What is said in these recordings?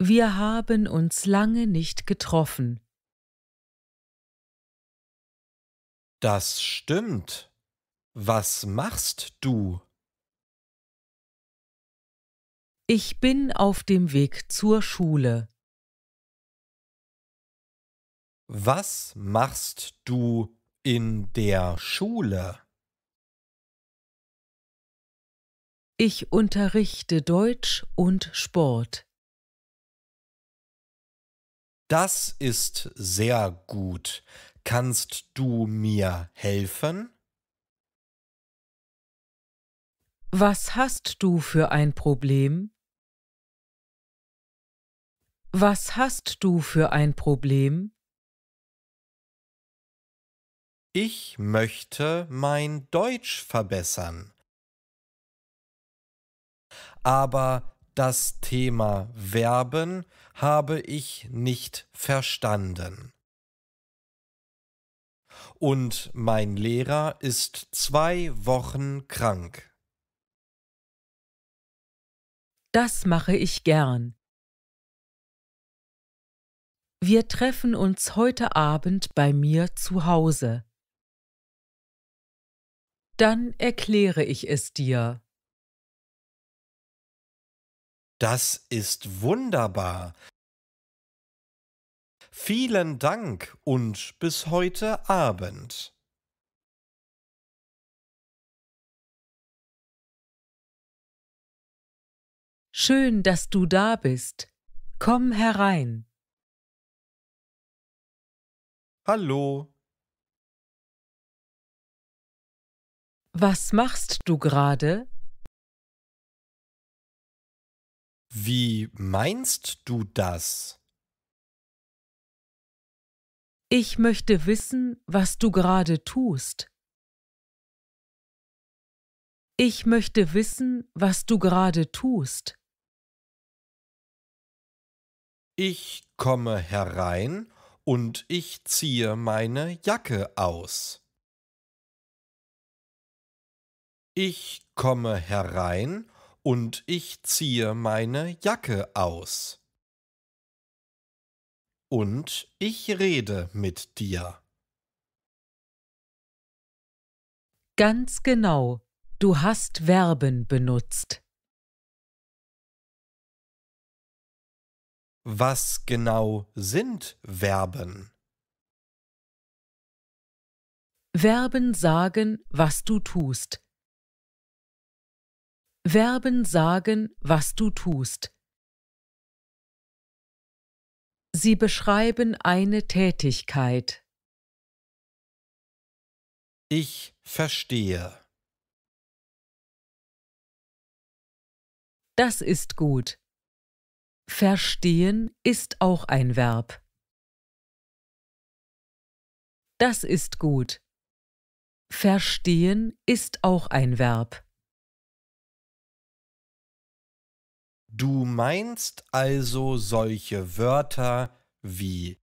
Wir haben uns lange nicht getroffen. Das stimmt. Was machst du? Ich bin auf dem Weg zur Schule. Was machst du in der Schule? Ich unterrichte Deutsch und Sport. Das ist sehr gut. Kannst du mir helfen? Was hast du für ein Problem? Was hast du für ein Problem? Ich möchte mein Deutsch verbessern. Aber das Thema Verben habe ich nicht verstanden. Und mein Lehrer ist zwei Wochen krank. Das mache ich gern. Wir treffen uns heute Abend bei mir zu Hause. Dann erkläre ich es dir. Das ist wunderbar. Vielen Dank und bis heute Abend. Schön, dass du da bist. Komm herein. Hallo. Was machst du gerade? Wie meinst du das? Ich möchte wissen, was du gerade tust. Ich möchte wissen, was du gerade tust. Ich komme herein und ich ziehe meine Jacke aus. Ich komme herein und ich ziehe meine Jacke aus. Und ich rede mit dir. Ganz genau, du hast Verben benutzt. Was genau sind Verben? Verben sagen, was du tust. Verben sagen, was du tust. Sie beschreiben eine Tätigkeit. Ich verstehe. Das ist gut. Verstehen ist auch ein Verb. Das ist gut. Verstehen ist auch ein Verb. Du meinst also solche Wörter wie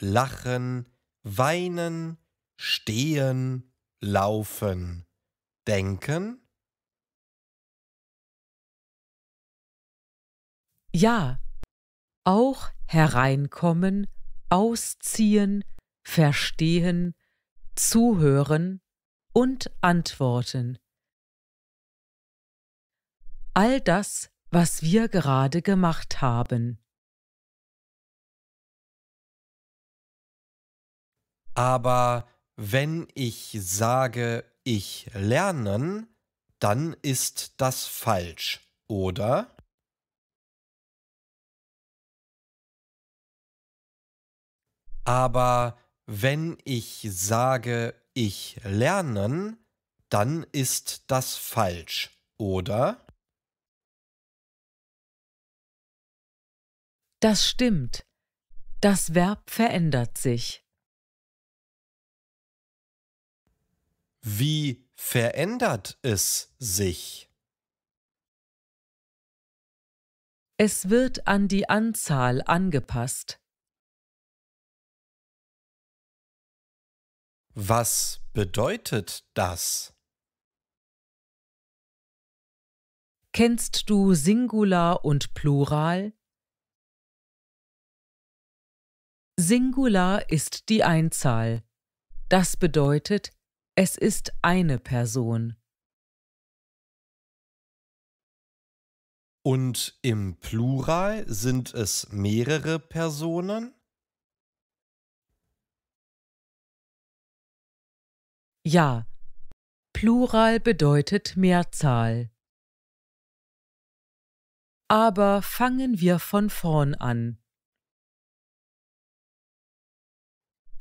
lachen, weinen, stehen, laufen, denken? Ja, auch hereinkommen, ausziehen, verstehen, zuhören und antworten all das, was wir gerade gemacht haben. Aber wenn ich sage, ich lernen, dann ist das falsch, oder? Aber wenn ich sage, ich lernen, dann ist das falsch, oder? Das stimmt. Das Verb verändert sich. Wie verändert es sich? Es wird an die Anzahl angepasst. Was bedeutet das? Kennst du Singular und Plural? Singular ist die Einzahl. Das bedeutet, es ist eine Person. Und im Plural sind es mehrere Personen? Ja, Plural bedeutet Mehrzahl. Aber fangen wir von vorn an.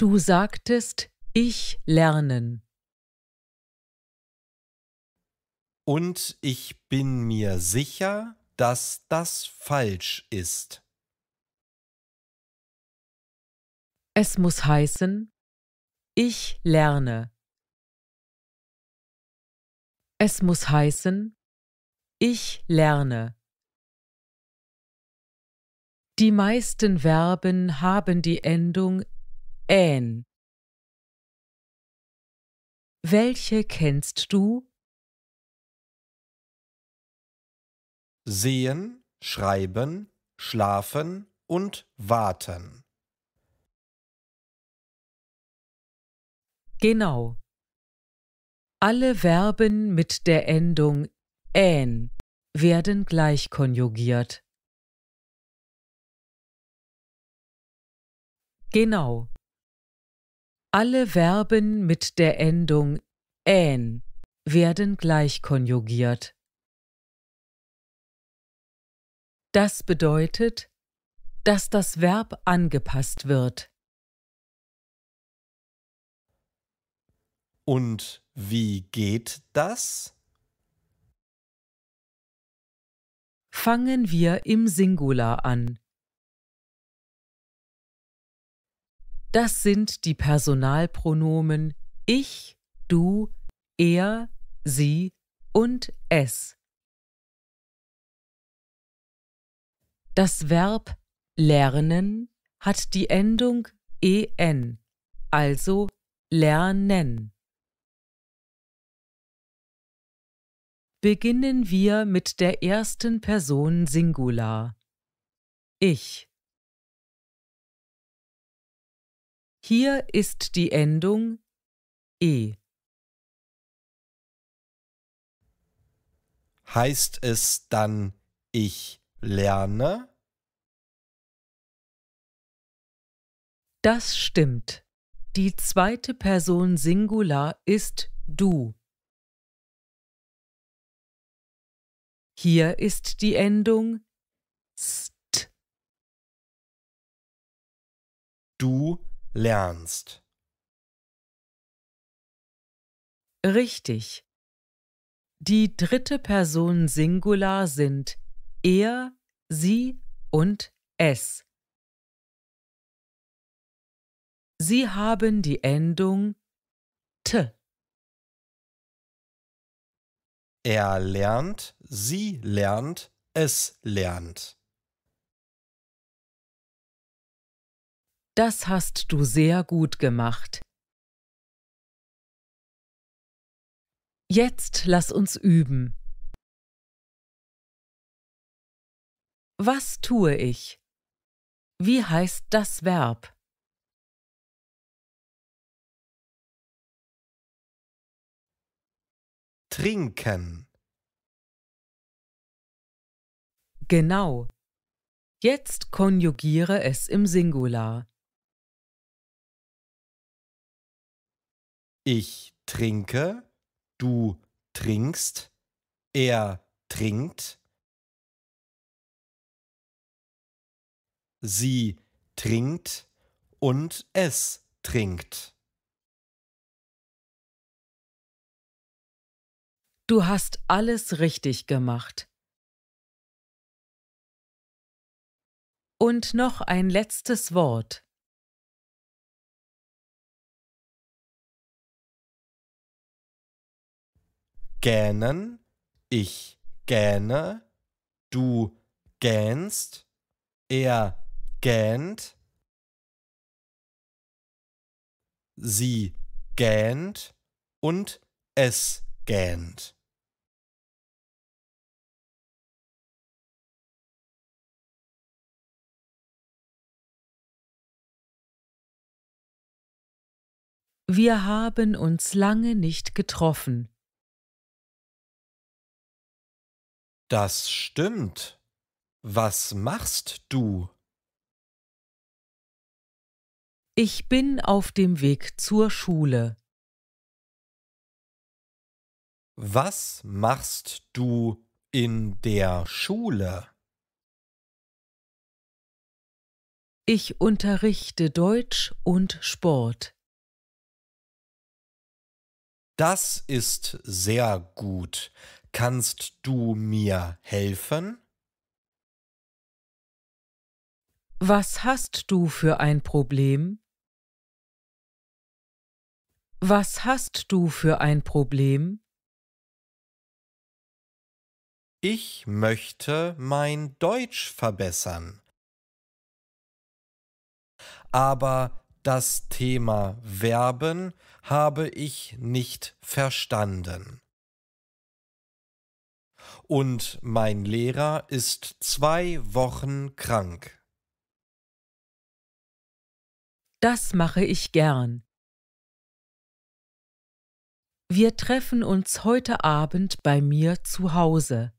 Du sagtest, ich lernen. Und ich bin mir sicher, dass das falsch ist. Es muss heißen, ich lerne. Es muss heißen, ich lerne. Die meisten Verben haben die Endung Ähn. Welche kennst du? Sehen, schreiben, schlafen und warten. Genau. Alle Verben mit der Endung ähn werden gleich konjugiert. Genau. Alle Verben mit der Endung -ähn werden gleich konjugiert. Das bedeutet, dass das Verb angepasst wird. Und wie geht das? Fangen wir im Singular an. Das sind die Personalpronomen ich, du, er, sie und es. Das Verb lernen hat die Endung en, also lernen. Beginnen wir mit der ersten Person Singular. Ich. Hier ist die Endung e. Heißt es dann ich lerne? Das stimmt. Die zweite Person Singular ist du. Hier ist die Endung st. Du lernst. Richtig. Die dritte Person Singular sind er, sie und es. Sie haben die Endung t. Er lernt, sie lernt, es lernt. Das hast du sehr gut gemacht. Jetzt lass uns üben. Was tue ich? Wie heißt das Verb? Trinken. Genau. Jetzt konjugiere es im Singular. Ich trinke, du trinkst, er trinkt, sie trinkt und es trinkt. Du hast alles richtig gemacht. Und noch ein letztes Wort. gähnen, ich gähne, du gähnst, er gähnt, sie gähnt und es gähnt. Wir haben uns lange nicht getroffen. Das stimmt. Was machst du? Ich bin auf dem Weg zur Schule. Was machst du in der Schule? Ich unterrichte Deutsch und Sport. Das ist sehr gut. Kannst du mir helfen? Was hast du für ein Problem? Was hast du für ein Problem? Ich möchte mein Deutsch verbessern. Aber das Thema Verben habe ich nicht verstanden und mein Lehrer ist zwei Wochen krank. Das mache ich gern. Wir treffen uns heute Abend bei mir zu Hause.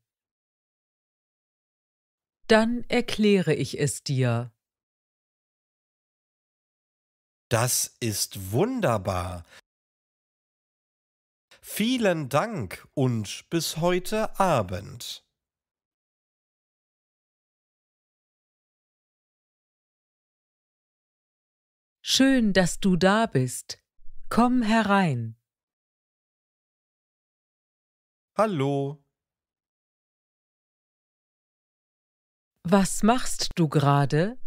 Dann erkläre ich es dir. Das ist wunderbar. Vielen Dank und bis heute Abend. Schön, dass du da bist. Komm herein. Hallo. Was machst du gerade?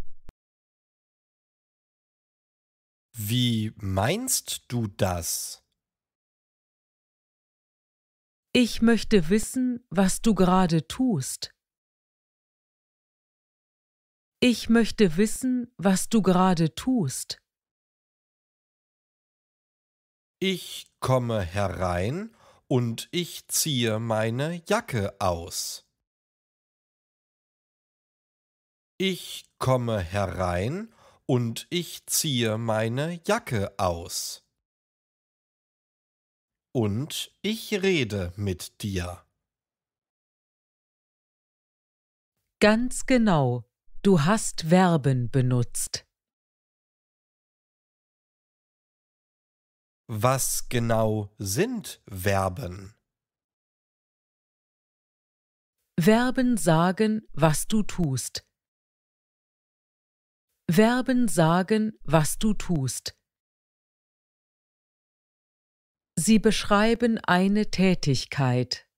Wie meinst du das? Ich möchte wissen, was du gerade tust. Ich möchte wissen, was du gerade tust. Ich komme herein und ich ziehe meine Jacke aus. Ich komme herein und ich ziehe meine Jacke aus und ich rede mit dir. Ganz genau, du hast Verben benutzt. Was genau sind Verben? Verben sagen, was du tust. Verben sagen, was du tust. Sie beschreiben eine Tätigkeit.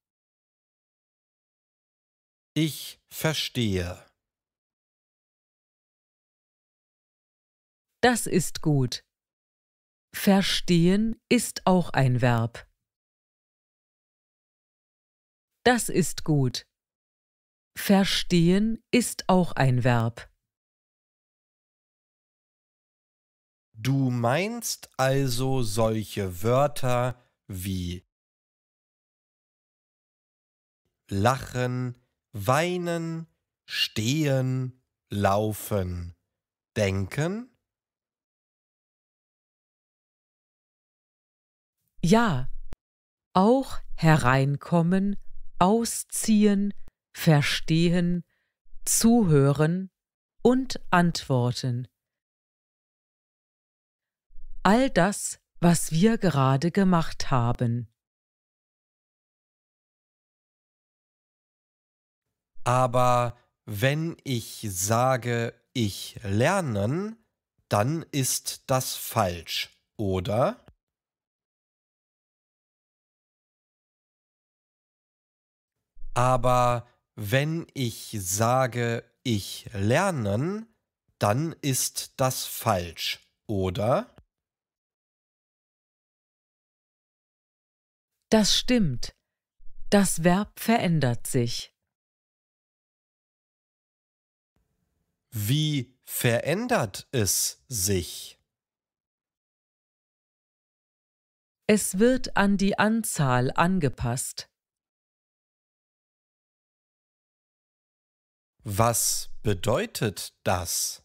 Ich verstehe. Das ist gut. Verstehen ist auch ein Verb. Das ist gut. Verstehen ist auch ein Verb. Du meinst also solche Wörter wie lachen, weinen, stehen, laufen, denken? Ja, auch hereinkommen, ausziehen, verstehen, zuhören und antworten all das, was wir gerade gemacht haben. Aber wenn ich sage, ich lernen, dann ist das falsch, oder? Aber wenn ich sage, ich lernen, dann ist das falsch, oder? Das stimmt. Das Verb verändert sich. Wie verändert es sich? Es wird an die Anzahl angepasst. Was bedeutet das?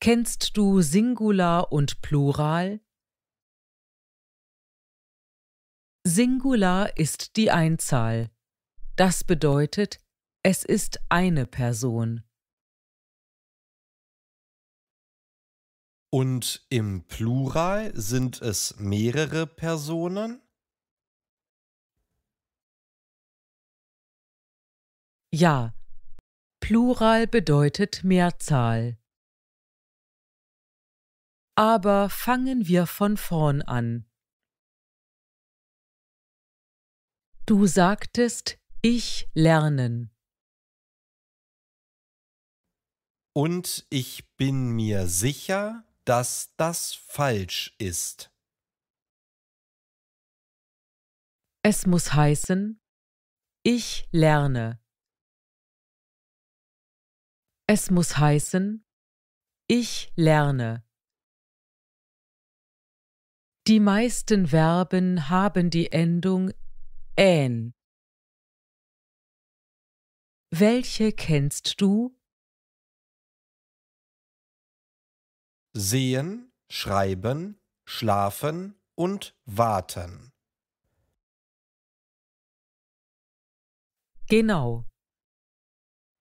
Kennst du Singular und Plural? Singular ist die Einzahl. Das bedeutet, es ist eine Person. Und im Plural sind es mehrere Personen? Ja, Plural bedeutet Mehrzahl. Aber fangen wir von vorn an. Du sagtest, ich lernen. Und ich bin mir sicher, dass das falsch ist. Es muss heißen, ich lerne. Es muss heißen, ich lerne. Die meisten Verben haben die Endung Ähn. Welche kennst du? Sehen, schreiben, schlafen und warten. Genau.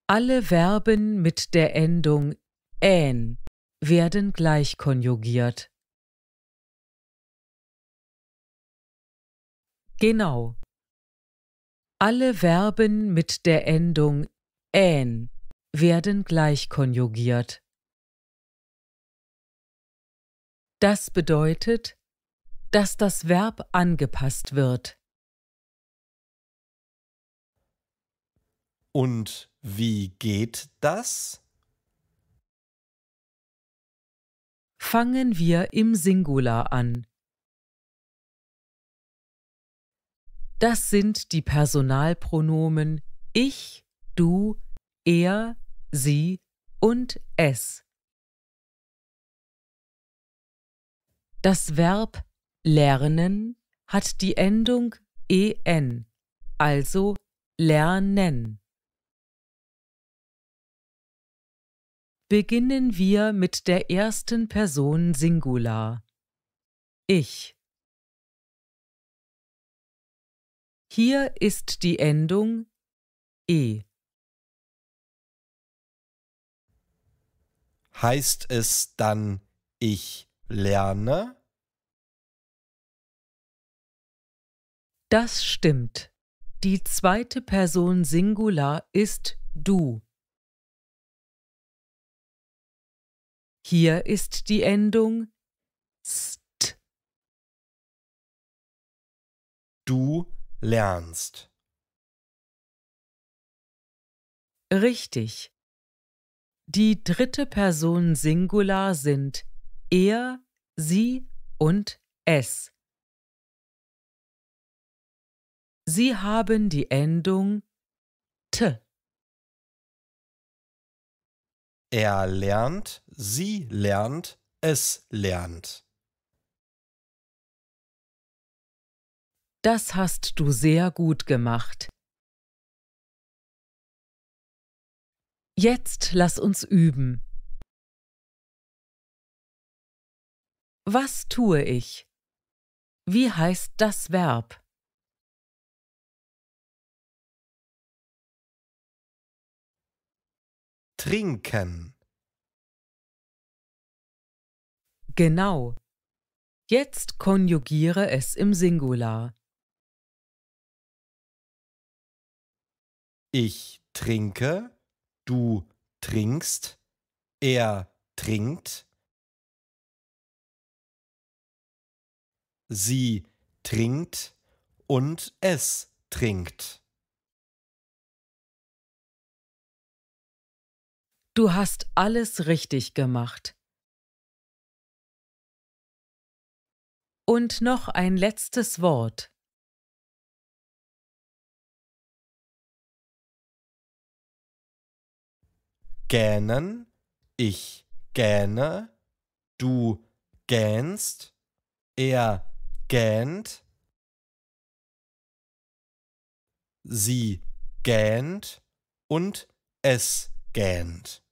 Alle Verben mit der Endung ähn werden gleich konjugiert. Genau. Alle Verben mit der Endung -ähn werden gleich konjugiert. Das bedeutet, dass das Verb angepasst wird. Und wie geht das? Fangen wir im Singular an. Das sind die Personalpronomen ich, du, er, sie und es. Das Verb lernen hat die Endung en, also lernen. Beginnen wir mit der ersten Person Singular. Ich. Hier ist die Endung e. Heißt es dann ich lerne? Das stimmt. Die zweite Person Singular ist du. Hier ist die Endung st. Du lernst. Richtig. Die dritte Person Singular sind er, sie und es. Sie haben die Endung t. Er lernt, sie lernt, es lernt. Das hast du sehr gut gemacht. Jetzt lass uns üben. Was tue ich? Wie heißt das Verb? Trinken. Genau. Jetzt konjugiere es im Singular. Ich trinke, du trinkst, er trinkt, sie trinkt und es trinkt. Du hast alles richtig gemacht. Und noch ein letztes Wort. gähnen, ich gähne, du gähnst, er gähnt, sie gähnt und es gähnt.